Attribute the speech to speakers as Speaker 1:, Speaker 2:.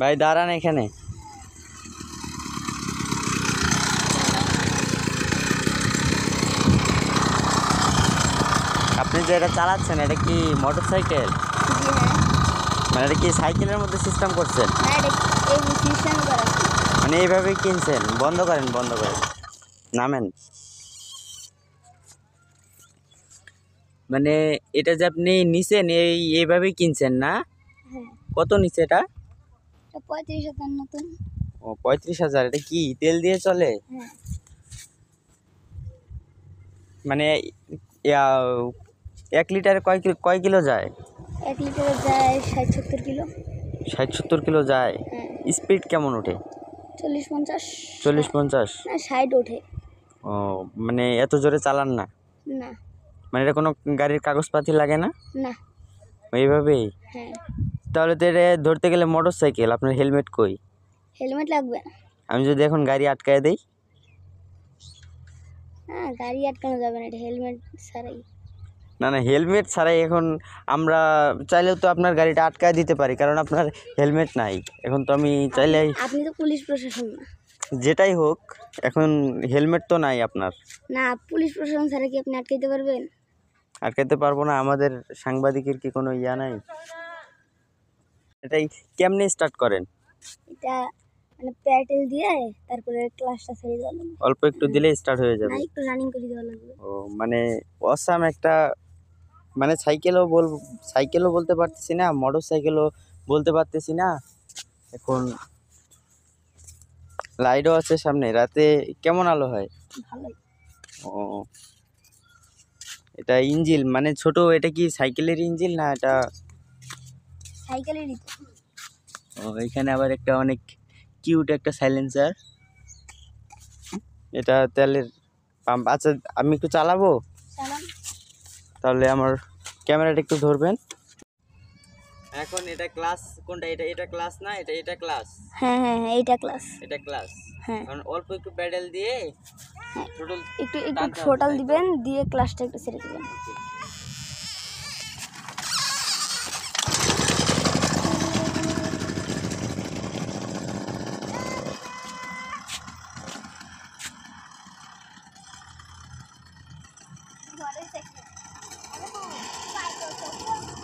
Speaker 1: ভাই দাঁড়ান এখানে আপনি যে এটা চালাচ্ছেন এটা কি মোটর সাইকেল হ্যাঁ। মানে এটা কি সাইকেলের মধ্যে সিস্টেম করছেন হ্যাঁ, মানে এইভাবেই কিনছেন বন্ধ করেন বন্ধ করেন নামেন মানে এটা যে আপনি নিছেন এই এইভাবেই কিনছেন না হ্যাঁ। কত নিচে এটা ও পঁয়ত্রিশ হাজার এটা কি তেল দিয়ে চলে হ্যাঁ। মানে এক কয় কিলো যায় সত্তর কিলো যায় হ্যাঁ। স্পিড কেমন ওঠে চল্লিশ পঞ্চাশ মানে এত জোরে চালান না মানে এটা কোনো গাড়ির কাগজপাতি লাগে না না এইভাবেই হ্যাঁ তাহলে তো এটা ধরতে গেলে মোটর সাইকেল আপনার হেলমেট কই হেলমেট লাগবে না আমি যদি এখন গাড়ি আটকায় দেই হ্যাঁ গাড়ি আটকানো যাবে না এটা হেলমেট ছাড়াই না না হেলমেট ছাড়াই এখন আমরা চাইলেও তো আপনার গাড়িটা আটকায় দিতে পারি কারণ আপনার হেলমেট নাই এখন তো আমি চাইলে আপনি তো পুলিশ প্রশাসন না যেটাই হোক এখন হেলমেট তো নাই আপনার না পুলিশ প্রশাসন ছাড়া কি আপনি আটকাইতে পারবেন আটকাইতে পারবো না আমাদের সাংবাদিকের কি কোনো ইয়া নাই এটাই কেমনে স্টার্ট করেন এটা মানে প্যাটেল দিয়ে তারপরে ক্লাসটা ছেড়ে দেওয়া অল্প একটু দিলে স্টার্ট হয়ে যাবে একটু রানিং করে দেওয়া লাগবে ও মানে অসাম একটা মানে সাইকেলও বল সাইকেলও বলতে পারতেছি না মোটর সাইকেলও বলতে পারতেছি না এখন লাইটও আছে সামনে রাতে কেমন আলো হয় ও এটা ইঞ্জিল মানে ছোট এটা কি সাইকেলের ইঞ্জিল না এটা সাইকেলেরই ও এখানে আবার একটা অনেক কিউট একটা সাইলেন্সার এটা তেলের পাম্প আচ্ছা আমি একটু চালাবো তাহলে আমার ক্যামেরাটা একটু ধরবেন এখন এটা ক্লাস কোনটা এটা এটা ক্লাস না এটা এটা ক্লাস হ্যাঁ হ্যাঁ হ্যাঁ এটা ক্লাস এটা ক্লাস হ্যাঁ কারণ অল্প একটু প্যাডেল দিয়ে হ্যাঁ। একটু একটু ছোটাল দিবেন দিয়ে ক্লাসটা একটু ছেড়ে দিবেন 我来食，来嘛，快做寿司。